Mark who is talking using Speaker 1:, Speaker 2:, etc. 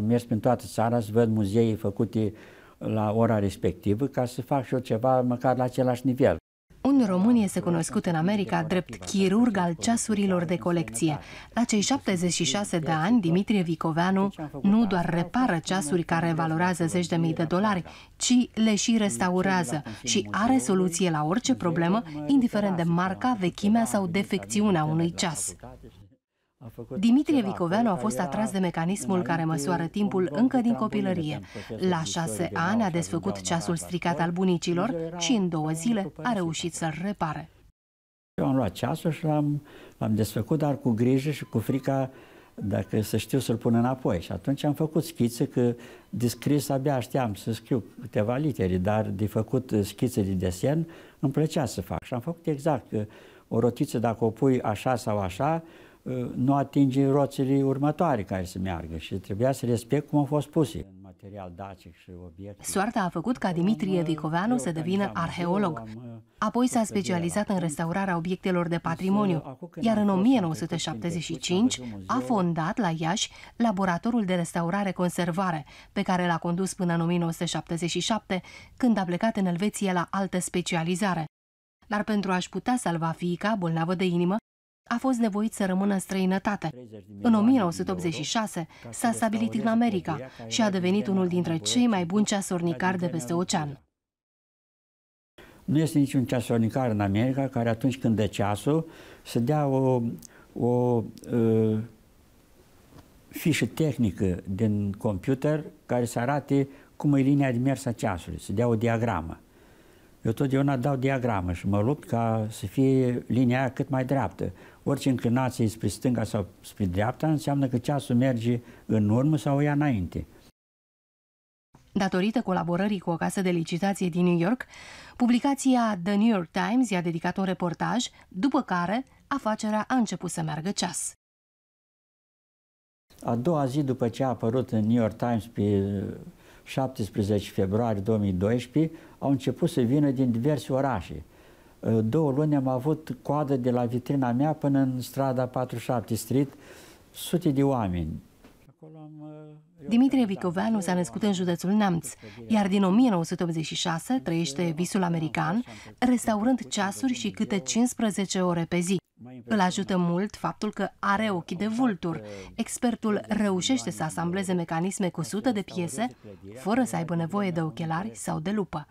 Speaker 1: am mers prin toată țara să văd muzeii făcute la ora respectivă ca să fac și eu ceva măcar la același nivel.
Speaker 2: Un român este cunoscut în America drept chirurg al ceasurilor de colecție. La cei 76 de ani, Dimitrie Vicoveanu nu doar repară ceasuri care valorează zeci de mii de dolari, ci le și restaurează și are soluție la orice problemă, indiferent de marca, vechimea sau defecțiunea unui ceas. Dimitrie Vicoveanu a fost atras de mecanismul care măsoară timpul încă din copilărie. La șase ani a desfăcut ceasul stricat al bunicilor și în două zile a reușit să-l repare.
Speaker 1: Eu am luat ceasul și l-am, am desfăcut, dar cu grijă și cu frica dacă să știu să-l pun înapoi. Și atunci am făcut schițe, că de scris abia știam să scriu câteva litere, dar de făcut uh, schițe de desen îmi plăcea să fac. Și am făcut exact că uh, o rotiță, dacă o pui așa sau așa, Uh, nu atinge roțile următoare care să meargă și trebuia să respect cum au fost puse material dacic și obiecte. Soarta a făcut ca Dimitrie uh, Vicoveanu să devină arheolog.
Speaker 2: Uh, Apoi s-a specializat în restaurarea obiectelor de patrimoniu, iar în 1975 a fondat la Iași laboratorul de restaurare-conservare, pe care l-a condus până în 1977, când a plecat în Elveție la altă specializare. Dar pentru a-și putea salva fiica bolnavă de inimă, a fost nevoit să rămână în străinătate. În 1986 s-a stabilit în America și a devenit unul dintre cei mai buni ceasornicari de peste ocean.
Speaker 1: Nu este niciun ceasornicar în America care atunci când de ceasul să dea o, o uh, fișă tehnică din computer care să arate cum e linia de mers a ceasului, să dea o diagramă. Eu totdeauna dau diagramă și mă lupt ca să fie linia aia cât mai dreaptă. Orice înclinație spre stânga sau spre dreapta înseamnă că ceasul merge în urmă sau ia înainte.
Speaker 2: Datorită colaborării cu o casă de licitație din New York, publicația The New York Times i-a dedicat un reportaj, după care afacerea a început să meargă ceas.
Speaker 1: A doua zi după ce a apărut în New York Times pe 17 februarie 2012, au început să vină din diverse orașe. Două luni am avut coadă de la vitrina mea până în strada 47 Street, sute de oameni. Uh,
Speaker 2: Dimitrie Vicoveanu s-a născut în județul Neamț, iar din 1986 trăiește visul american, restaurând ceasuri și câte 15 ore pe zi. Îl ajută mult faptul că are ochii de vultur. Expertul reușește să asambleze mecanisme cu sute de piese, fără să aibă nevoie de ochelari sau de lupă.